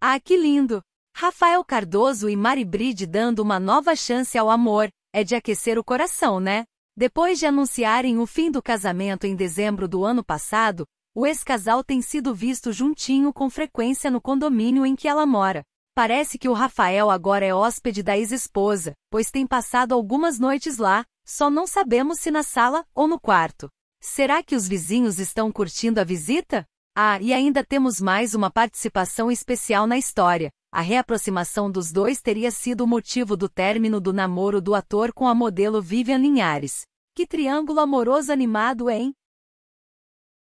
Ah, que lindo! Rafael Cardoso e Mari Bride dando uma nova chance ao amor, é de aquecer o coração, né? Depois de anunciarem o fim do casamento em dezembro do ano passado, o ex-casal tem sido visto juntinho com frequência no condomínio em que ela mora. Parece que o Rafael agora é hóspede da ex-esposa, pois tem passado algumas noites lá, só não sabemos se na sala ou no quarto. Será que os vizinhos estão curtindo a visita? Ah, e ainda temos mais uma participação especial na história. A reaproximação dos dois teria sido o motivo do término do namoro do ator com a modelo Vivian Linhares. Que triângulo amoroso animado, hein?